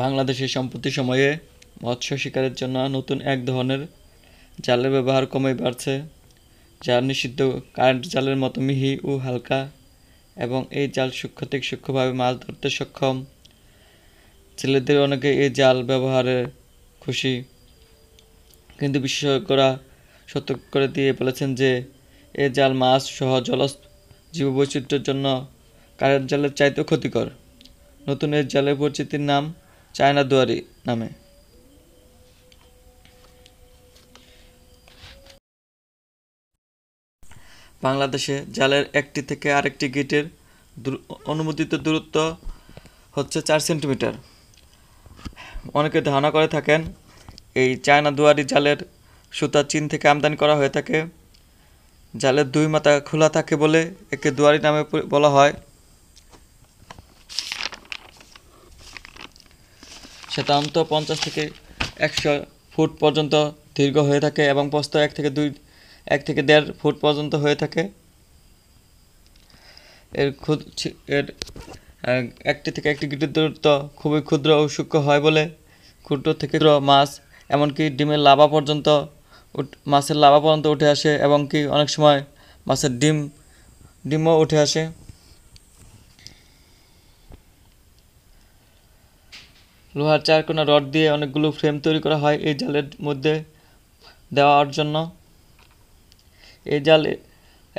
বাংলাদেশে সম্প্রতি সময়ে মৎস্য শিকারের জন্য নতুন এক ধরনের জালের ব্যবহার কমে বাড়ছে যা নিষিদ্ধ কারেন্ট জালের মতো মিহি ও হালকা এবং এই জাল সূক্ষ্ম থেকে সূক্ষ্মভাবে মাছ ধরতে সক্ষম ছেলেদের অনেকে এই জাল ব্যবহারে খুশি কিন্তু বিশেষজ্ঞরা সতর্ক করে দিয়ে বলেছেন যে এ জাল মাছ সহ জীব জীববৈচিত্র্যের জন্য কারেন্ট জালের চাইতেও ক্ষতিকর নতুন এর জালের পরিচিতির নাম চায়না দুয়ারি নামে বাংলাদেশে জালের একটি থেকে আরেকটি গেটের অনুমোদিত দূরত্ব হচ্ছে চার সেন্টিমিটার অনেকে ধারণা করে থাকেন এই চায়না দুয়ারি জালের সুতা চীন থেকে আমদানি করা হয়ে থাকে জালের দুই মাথা খোলা থাকে বলে একে দুয়ারি নামে বলা হয় শ্বেতান্ত পঞ্চাশ থেকে একশো ফুট পর্যন্ত দীর্ঘ হয়ে থাকে এবং প্রস্ত এক থেকে দুই এক থেকে দেড় ফুট পর্যন্ত হয়ে থাকে এর ক্ষুদ এর একটি থেকে একটি গিটির দূরত্ব খুবই ক্ষুদ্র ও সূক্ষ্ম হয় বলে ক্ষুদ্র থেকে ক্ষুদ্র মাছ এমনকি ডিমের লাভা পর্যন্ত মাছের লাভা পর্যন্ত উঠে আসে এবং কি অনেক সময় মাছের ডিম ডিমও উঠে আসে লোহার চারকোনা রড দিয়ে অনেকগুলো ফ্রেম তৈরি করা হয় এই জালের মধ্যে দেওয়ার জন্য এই জাল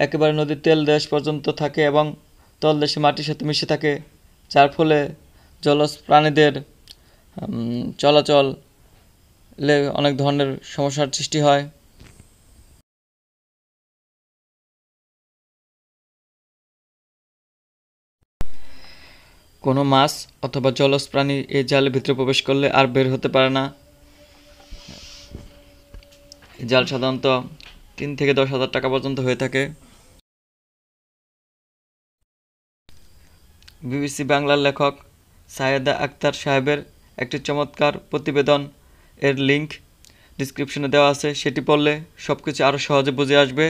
একেবারে নদীর তেল দেশ পর্যন্ত থাকে এবং তলদেশে মাটির সাথে মিশে থাকে যার ফলে জলজ প্রাণীদের চলাচল অনেক ধরনের সমস্যার সৃষ্টি হয় কোনো মাছ অথবা জলজ প্রাণী এই জালের ভিতরে প্রবেশ করলে আর বের হতে পারে না জাল সাধারণত তিন থেকে দশ হাজার টাকা পর্যন্ত হয়ে থাকে বিবিসি বাংলার লেখক সায়েদা আক্তার সাহেবের একটি চমৎকার প্রতিবেদন এর লিংক ডিসক্রিপশনে দেওয়া আছে সেটি পড়লে সব কিছু আরও সহজে বুঝে আসবে